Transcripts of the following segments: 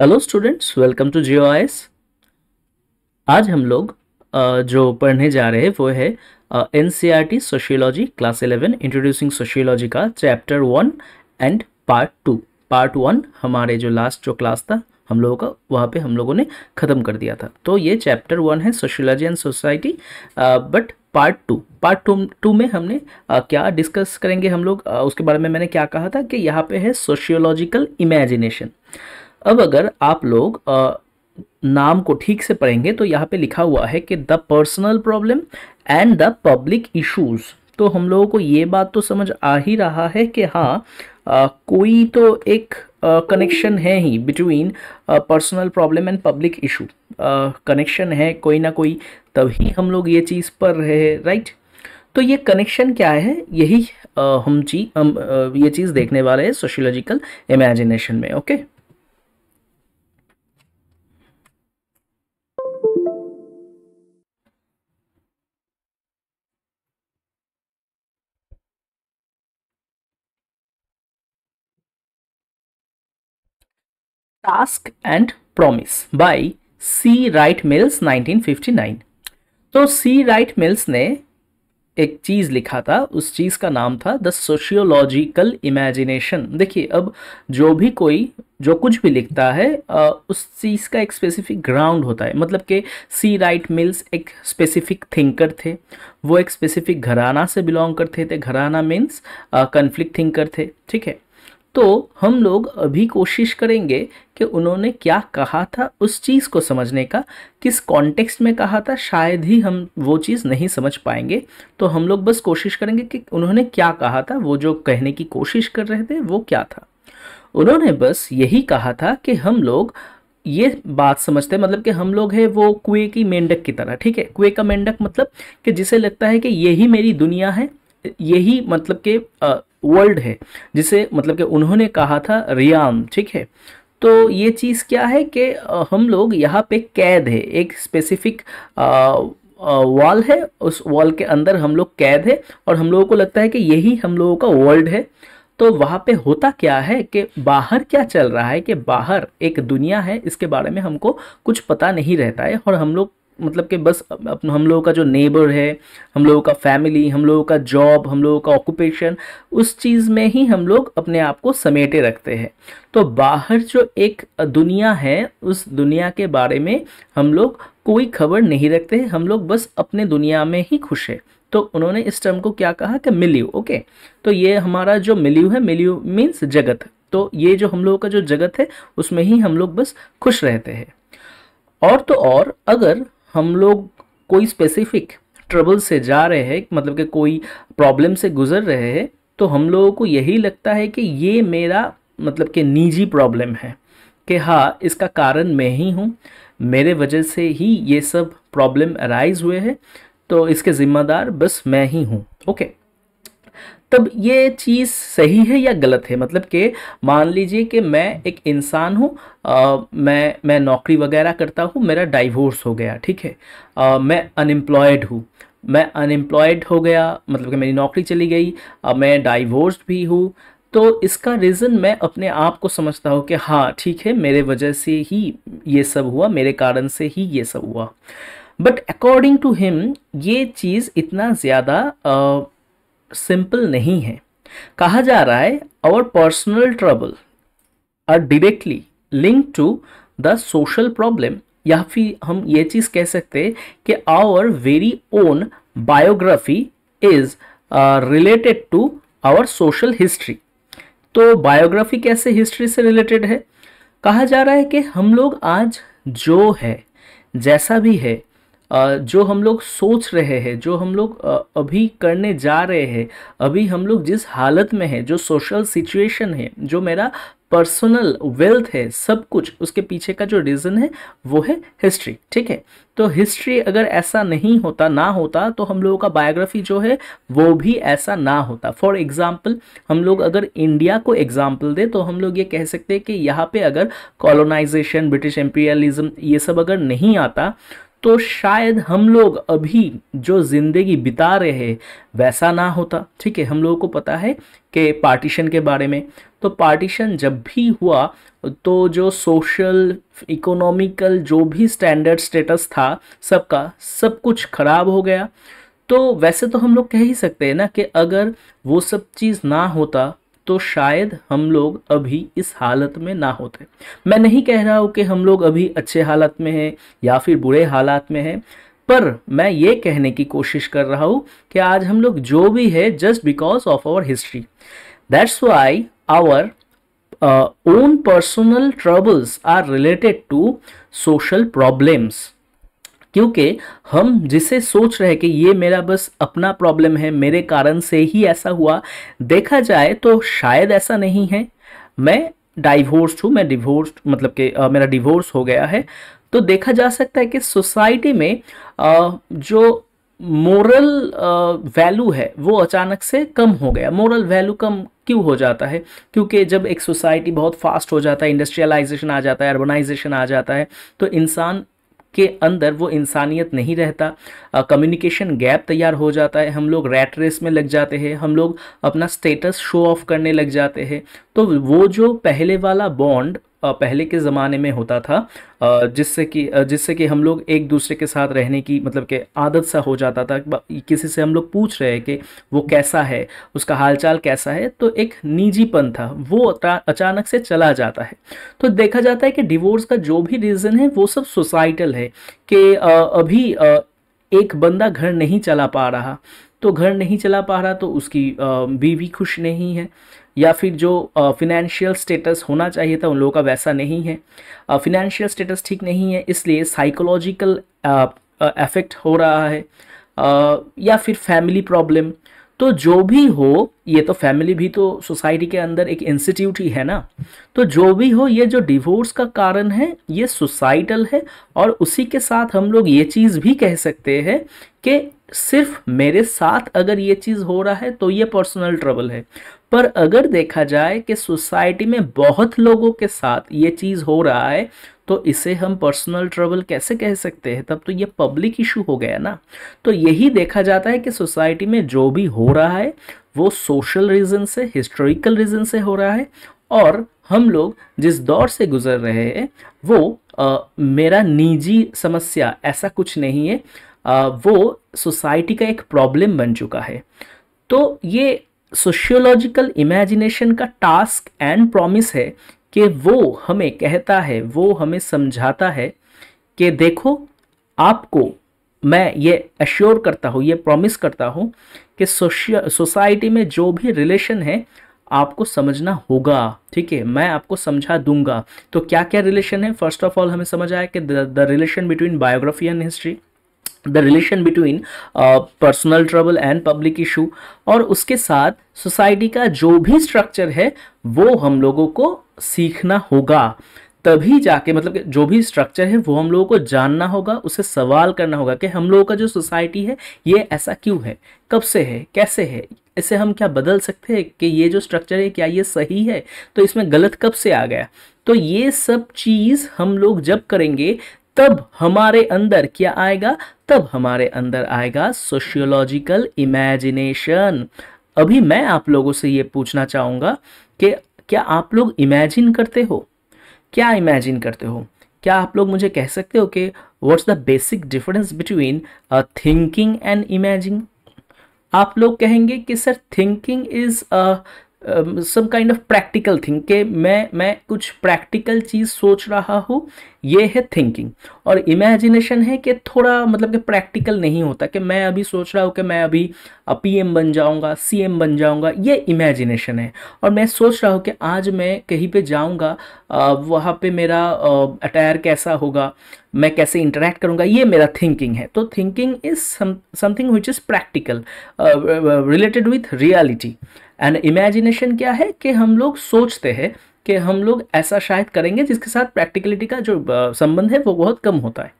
Hello students welcome to Jio आज हम लोग जो पढ़ने जा रहे हैं वो है N C R T sociology class eleven introducing sociology का chapter one and part two part one हमारे जो लास्ट जो क्लास था हम लोगों का वहाँ पे हम लोगों ने ख़त्म कर दिया था तो ये चैप्टर वन है sociology and society but part two part two two में हमने आ, क्या डिस्कस करेंगे हम लोग आ, उसके बारे में मैंने क्या कहा था कि यहाँ पे है सोशियोलॉजिकल इमेजिनेशन अब अगर आप लोग आ, नाम को ठीक से पढ़ेंगे तो यहाँ पे लिखा हुआ है कि the personal problem and the public issues तो हम लोगों को ये बात तो समझ आ ही रहा है कि हाँ आ, कोई तो एक कनेक्शन है ही between personal problem and public issue connection है कोई ना कोई तभी हम लोग ये चीज़ पर रहे राइट right? तो ये कनेक्शन क्या है यही uh, हम ची हम uh, ये चीज़ देखने वाले हैं सोशियोलॉजिकल इमेजिनेशन में okay okay? Task and promise by C Wright Mills 1959 तो सी राइट मिल्स ने एक चीज़ लिखा था उस चीज़ का नाम था द सोशियोलॉजिकल इमेजिनेशन देखिए अब जो भी कोई जो कुछ भी लिखता है उस चीज़ का एक स्पेसिफिक ग्राउंड होता है मतलब कि सी राइट मिल्स एक स्पेसिफिक थिंकर थे वो एक स्पेसिफिक घराना से बिलोंग करते थे घराना मीन्स कन्फ्लिक्ट थिंकर थे ठीक है तो हम लोग अभी कोशिश करेंगे कि उन्होंने क्या कहा था उस चीज़ को समझने का किस कॉन्टेक्स्ट में कहा था शायद ही हम वो चीज़ नहीं समझ पाएंगे तो हम लोग बस कोशिश करेंगे कि उन्होंने क्या कहा था वो जो कहने की कोशिश कर रहे थे वो क्या था उन्होंने बस यही कहा था कि हम लोग ये बात समझते हैं मतलब कि हम लोग हैं वो कुएं की मेंढक की तरह ठीक है कुएं का मेंढक मतलब कि जिसे लगता है कि यही मेरी दुनिया है यही मतलब के वर्ल्ड है जिसे मतलब के उन्होंने कहा था रियाम ठीक है तो ये चीज़ क्या है कि हम लोग यहाँ पे कैद है एक स्पेसिफिक वॉल है उस वॉल के अंदर हम लोग कैद है और हम लोगों को लगता है कि यही हम लोगों का वर्ल्ड है तो वहाँ पे होता क्या है कि बाहर क्या चल रहा है कि बाहर एक दुनिया है इसके बारे में हमको कुछ पता नहीं रहता है और हम लोग मतलब कि बस अपना हम लोगों का जो नेबर है हम लोगों का फैमिली हम लोगों का जॉब हम लोगों का ऑक्यूपेशन उस चीज़ में ही हम लोग अपने आप को समेटे रखते हैं तो बाहर जो एक दुनिया है उस दुनिया के बारे में हम लोग कोई खबर नहीं रखते हम लोग बस अपने दुनिया में ही खुश है तो उन्होंने इस टर्म को क्या कहा कि मिल्यू ओके तो ये हमारा जो मिल्यू है मिल्यू मीन्स जगत तो ये जो हम लोगों का जो जगत है उसमें ही हम लोग बस खुश रहते हैं और तो और अगर हम लोग कोई स्पेसिफिक ट्रबल से जा रहे हैं मतलब कि कोई प्रॉब्लम से गुजर रहे हैं तो हम लोगों को यही लगता है कि ये मेरा मतलब कि निजी प्रॉब्लम है कि हाँ इसका कारण मैं ही हूँ मेरे वजह से ही ये सब प्रॉब्लम अराइज हुए हैं तो इसके ज़िम्मेदार बस मैं ही हूँ ओके okay. तब ये चीज़ सही है या गलत है मतलब कि मान लीजिए कि मैं एक इंसान हूँ मैं मैं नौकरी वगैरह करता हूँ मेरा डाइवोर्स हो गया ठीक है आ, मैं अनएम्प्लॉयड हूँ मैं अनएम्प्लॉयड हो गया मतलब कि मेरी नौकरी चली गई आ, मैं डाइवोर्स भी हूँ तो इसका रीज़न मैं अपने आप को समझता हूँ कि हाँ ठीक है मेरे वजह से ही ये सब हुआ मेरे कारण से ही ये सब हुआ बट अकॉर्डिंग टू हिम ये चीज़ इतना ज़्यादा सिंपल नहीं है कहा जा रहा है our personal trouble are directly link to the social problem या फिर हम ये चीज़ कह सकते हैं कि our very own biography is related to our social history तो बायोग्राफी कैसे हिस्ट्री से रिलेटेड है कहा जा रहा है कि हम लोग आज जो है जैसा भी है जो हम लोग सोच रहे हैं जो हम लोग अभी करने जा रहे हैं अभी हम लोग जिस हालत में है जो सोशल सिचुएशन है जो मेरा पर्सनल वेल्थ है सब कुछ उसके पीछे का जो रीज़न है वो है हिस्ट्री ठीक है तो हिस्ट्री अगर ऐसा नहीं होता ना होता तो हम लोगों का बायोग्राफी जो है वो भी ऐसा ना होता फॉर एग्जाम्पल हम लोग अगर इंडिया को एग्जाम्पल दें तो हम लोग ये कह सकते हैं कि यहाँ पे अगर कॉलोनाइजेशन ब्रिटिश एम्पीरियलिज्म ये सब अगर नहीं आता तो शायद हम लोग अभी जो ज़िंदगी बिता रहे हैं वैसा ना होता ठीक है हम लोगों को पता है कि पार्टीशन के बारे में तो पार्टीशन जब भी हुआ तो जो सोशल इकोनॉमिकल जो भी स्टैंडर्ड स्टेटस था सबका सब कुछ खराब हो गया तो वैसे तो हम लोग कह ही सकते हैं ना कि अगर वो सब चीज़ ना होता तो शायद हम लोग अभी इस हालत में ना होते मैं नहीं कह रहा हूँ कि हम लोग अभी अच्छे हालत में हैं या फिर बुरे हालात में हैं पर मैं ये कहने की कोशिश कर रहा हूँ कि आज हम लोग जो भी है just because of our history that's why our own personal troubles are related to social problems क्योंकि हम जिसे सोच रहे कि ये मेरा बस अपना प्रॉब्लम है मेरे कारण से ही ऐसा हुआ देखा जाए तो शायद ऐसा नहीं है मैं डाइवोर्स हूँ मैं डिवोर्स मतलब कि मेरा डिवोर्स हो गया है तो देखा जा सकता है कि सोसाइटी में आ, जो मोरल वैल्यू है वो अचानक से कम हो गया मोरल वैल्यू कम क्यों हो जाता है क्योंकि जब एक सोसाइटी बहुत फास्ट हो जाता है इंडस्ट्रियलाइजेशन आ जाता है अर्बनाइजेशन आ जाता है तो इंसान के अंदर वो इंसानियत नहीं रहता कम्युनिकेशन गैप तैयार हो जाता है हम लोग रैट रेस में लग जाते हैं हम लोग अपना स्टेटस शो ऑफ करने लग जाते हैं तो वो जो पहले वाला बॉन्ड पहले के ज़माने में होता था जिससे कि जिससे कि हम लोग एक दूसरे के साथ रहने की मतलब कि आदत सा हो जाता था किसी से हम लोग पूछ रहे हैं कि वो कैसा है उसका हालचाल कैसा है तो एक निजीपन था वो अचानक से चला जाता है तो देखा जाता है कि डिवोर्स का जो भी रीज़न है वो सब सोसाइटल है कि अभी एक बंदा घर नहीं चला पा रहा तो घर नहीं चला पा रहा तो उसकी बीवी खुश नहीं है या फिर जो फिनेंशियल स्टेटस होना चाहिए था उन लोगों का वैसा नहीं है फिनेंशियल स्टेटस ठीक नहीं है इसलिए साइकोलॉजिकल इफेक्ट हो रहा है आ, या फिर फैमिली प्रॉब्लम तो जो भी हो ये तो फैमिली भी तो सोसाइटी के अंदर एक इंस्टीट्यूट ही है ना तो जो भी हो ये जो डिवोर्स का कारण है ये सोसाइटल है और उसी के साथ हम लोग ये चीज़ भी कह सकते हैं कि सिर्फ मेरे साथ अगर ये चीज़ हो रहा है तो ये पर्सनल ट्रबल है पर अगर देखा जाए कि सोसाइटी में बहुत लोगों के साथ ये चीज़ हो रहा है तो इसे हम पर्सनल ट्रबल कैसे कह सकते हैं तब तो ये पब्लिक इशू हो गया ना तो यही देखा जाता है कि सोसाइटी में जो भी हो रहा है वो सोशल रीज़न से हिस्टोरिकल रीज़न से हो रहा है और हम लोग जिस दौर से गुजर रहे हैं वो आ, मेरा निजी समस्या ऐसा कुछ नहीं है वो सोसाइटी का एक प्रॉब्लम बन चुका है तो ये सोशियोलॉजिकल इमेजिनेशन का टास्क एंड प्रॉमिस है कि वो हमें कहता है वो हमें समझाता है कि देखो आपको मैं ये अश्योर करता हूँ ये प्रॉमिस करता हूँ कि सोसाइटी में जो भी रिलेशन है आपको समझना होगा ठीक है मैं आपको समझा दूंगा तो क्या क्या रिलेशन है फर्स्ट ऑफ ऑल हमें समझ आया कि the relation between biography and history the relation between personal trouble and public issue और उसके साथ सोसाइटी का जो भी स्ट्रक्चर है वो हम लोगों को सीखना होगा तभी जाके मतलब जो भी स्ट्रक्चर है वो हम लोगों को जानना होगा उसे सवाल करना होगा कि हम लोगों का जो सोसाइटी है ये ऐसा क्यों है कब से है कैसे है इसे हम क्या बदल सकते हैं कि ये जो स्ट्रक्चर है क्या ये सही है तो इसमें गलत कब से आ गया तो ये सब चीज़ हम लोग जब करेंगे तब हमारे अंदर क्या आएगा तब हमारे अंदर आएगा सोशियोलॉजिकल इमेजिनेशन अभी मैं आप लोगों से ये पूछना चाहूँगा कि क्या आप लोग इमेजिन करते हो क्या इमेजिन करते हो क्या आप लोग मुझे कह सकते हो कि what's the basic difference between a thinking and imagine आप लोग कहेंगे कि sir thinking is some kind of practical think के मैं मैं कुछ प्रैक्टिकल चीज़ सोच रहा हूँ ये है थिंकिंग और इमेजिनेशन है कि थोड़ा मतलब कि प्रैक्टिकल नहीं होता कि मैं अभी सोच रहा हूँ कि मैं अभी पी एम बन जाऊँगा सी एम बन जाऊँगा ये इमेजिनेशन है और मैं सोच रहा हूँ कि आज मैं कहीं पे जाऊँगा वहाँ पे मेरा अटायर कैसा होगा मैं कैसे इंटरेक्ट करूँगा ये मेरा थिंकिंग है तो thinking is something which is practical related with reality and imagination क्या है कि हम लोग सोचते हैं कि हम लोग ऐसा शायद करेंगे जिसके साथ प्रैक्टिकलिटी का जो uh, संबंध है वो बहुत कम होता है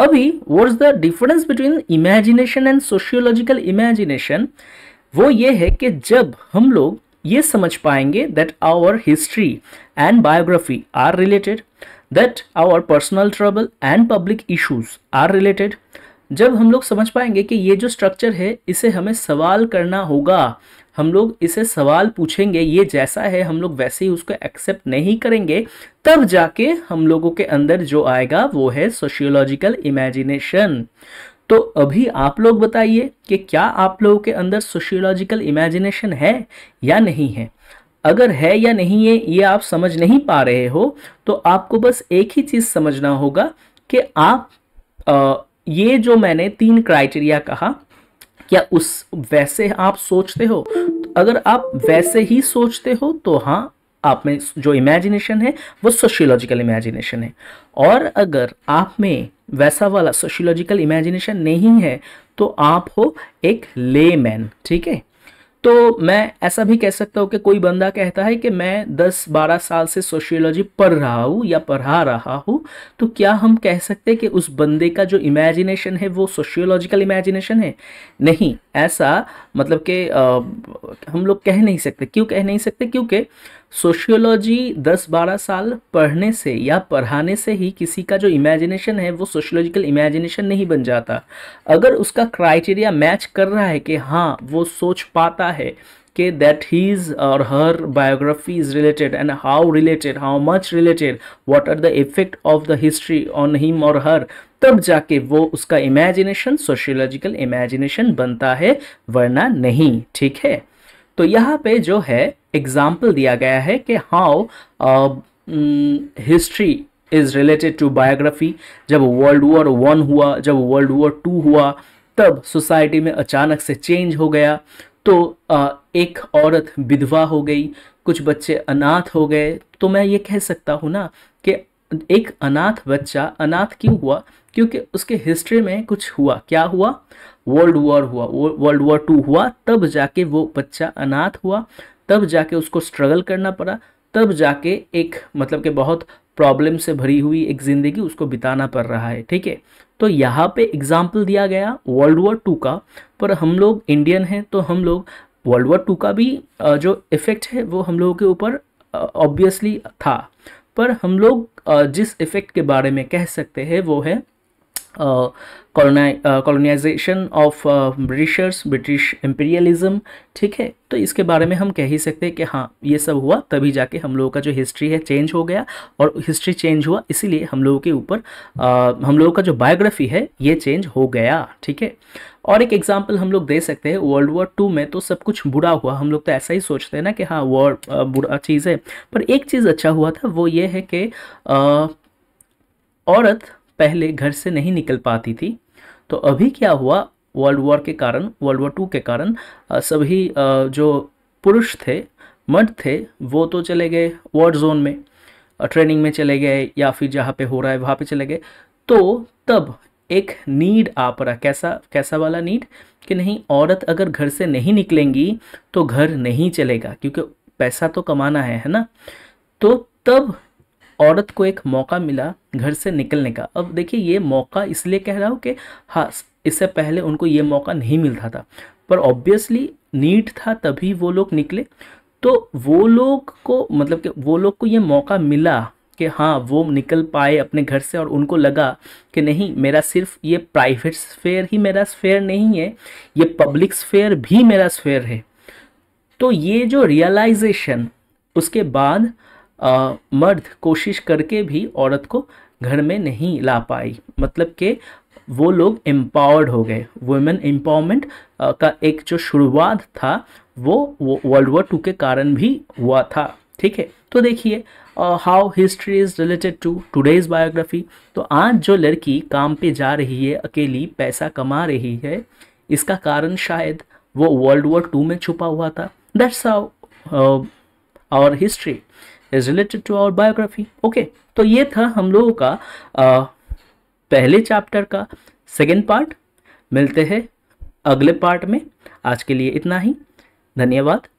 अभी what is the difference between imagination and sociological imagination वो ये है कि जब हम लोग ये समझ पाएंगे that our history and biography are related that our personal trouble and public issues are related जब हम लोग समझ पाएंगे कि ये जो स्ट्रक्चर है इसे हमें सवाल करना होगा हम लोग इसे सवाल पूछेंगे ये जैसा है हम लोग वैसे ही उसको एक्सेप्ट नहीं करेंगे तब जाके हम लोगों के अंदर जो आएगा वो है सोशियोलॉजिकल इमेजिनेशन तो अभी आप लोग बताइए कि क्या आप लोगों के अंदर सोशियोलॉजिकल इमेजिनेशन है या नहीं है अगर है या नहीं है ये आप समझ नहीं पा रहे हो तो आपको बस एक ही चीज़ समझना होगा कि आप आ, ये जो मैंने तीन क्राइटेरिया कहा क्या उस वैसे आप सोचते हो तो अगर आप वैसे ही सोचते हो तो हाँ आप में जो इमेजिनेशन है वो सोशियोलॉजिकल इमेजिनेशन है और अगर आप में वैसा वाला सोशियोलॉजिकल इमेजिनेशन नहीं है तो आप हो एक ले मैन ठीक है तो मैं ऐसा भी कह सकता हूँ कि कोई बंदा कहता है कि मैं 10-12 साल से सोशियोलॉजी पढ़ रहा हूँ या पढ़ा रहा हूँ तो क्या हम कह सकते हैं कि उस बंदे का जो इमेजिनेशन है वो सोशियोलॉजिकल इमेजिनेशन है नहीं ऐसा मतलब कि हम लोग कह नहीं सकते क्यों कह नहीं सकते क्योंकि सोशियोलॉजी 10-12 साल पढ़ने से या पढ़ाने से ही किसी का जो इमेजिनेशन है वो सोशियोलॉजिकल इमेजिनेशन नहीं बन जाता अगर उसका क्राइटेरिया मैच कर रहा है कि हाँ वो सोच पाता है के दैट हीज और her biography is related and how related how much related what are the effect of the history on him और हर तब जाके वो उसका इमेजिनेशन सोशियोलॉजिकल इमेजिनेशन बनता है वरना नहीं ठीक है तो यहाँ पे जो है एग्जाम्पल दिया गया है कि how history is related to biography जब वर्ल्ड वॉर वन हुआ जब वर्ल्ड वॉर टू हुआ तब सोसाइटी में अचानक से चेंज हो गया तो आ, एक औरत विधवा हो गई कुछ बच्चे अनाथ हो गए तो मैं ये कह सकता हूँ ना कि एक अनाथ बच्चा अनाथ क्यों हुआ क्योंकि उसके हिस्ट्री में कुछ हुआ क्या हुआ वर्ल्ड वॉर हुआ वर्ल्ड वॉर टू हुआ तब जाके वो बच्चा अनाथ हुआ तब जाके उसको स्ट्रगल करना पड़ा तब जाके एक मतलब कि बहुत प्रॉब्लम से भरी हुई एक ज़िंदगी उसको बिताना पड़ रहा है ठीक है तो यहाँ पे एग्जाम्पल दिया गया वर्ल्ड वॉर टू का पर हम लोग इंडियन हैं तो हम लोग वर्ल्ड वॉर टू का भी जो इफ़ेक्ट है वो हम लोगों के ऊपर ऑब्वियसली था पर हम लोग जिस इफ़ेक्ट के बारे में कह सकते हैं वो है colonisation of Britishers British imperialism ठीक है तो इसके बारे में हम कह ही सकते हैं कि हाँ ये सब हुआ तभी जाके हम लोगों का जो हिस्ट्री है चेंज हो गया और हिस्ट्री चेंज हुआ इसीलिए हम लोगों के ऊपर हम लोगों का जो बायोग्राफी है ये चेंज हो गया ठीक है और एक एग्जाम्पल हम लोग दे सकते हैं वर्ल्ड वॉर टू में तो सब कुछ बुरा हुआ हम लोग तो ऐसा ही सोचते हैं ना कि हाँ वॉर बुरा चीज़ है पर एक चीज़ अच्छा हुआ था वो ये है कि औरत पहले घर से नहीं निकल पाती थी तो अभी क्या हुआ वर्ल्ड वॉर के कारण वर्ल्ड वॉर टू के कारण सभी जो पुरुष थे मर्द थे वो तो चले गए वॉर जोन में ट्रेनिंग में चले गए या फिर जहाँ पे हो रहा है वहाँ पे चले गए तो तब एक नीड आ पड़ा कैसा कैसा वाला नीड कि नहीं औरत अगर घर से नहीं निकलेंगी तो घर नहीं चलेगा क्योंकि पैसा तो कमाना है है ना तो तब औरत को एक मौका मिला घर से निकलने का अब देखिए ये मौका इसलिए कह रहा हूँ कि हाँ इससे पहले उनको ये मौका नहीं मिलता था पर ऑब्वियसली नीट था तभी वो लोग निकले तो वो लोग को मतलब कि वो लोग को ये मौका मिला कि हाँ वो निकल पाए अपने घर से और उनको लगा कि नहीं मेरा सिर्फ ये प्राइवेट स्फेयर ही मेरा स्फेयर नहीं है ये पब्लिक स्फेयर भी मेरा स्फेयर है तो ये जो रियलाइजेशन उसके बाद आ, मर्द कोशिश करके भी औरत को घर में नहीं ला पाई मतलब कि वो लोग एम्पावर्ड हो गए वुमेन एम्पावरमेंट का एक जो शुरुआत था वो वर्ल्ड वॉर टू के कारण भी हुआ था ठीक है तो देखिए how history is related to today's biography तो आज जो लड़की काम पे जा रही है अकेली पैसा कमा रही है इसका कारण शायद वो वर्ल्ड वॉर टू में छुपा हुआ था that's how history is related to our biography okay तो ये था हम लोगों का आ, पहले चैप्टर का सेकेंड पार्ट मिलते हैं अगले पार्ट में आज के लिए इतना ही धन्यवाद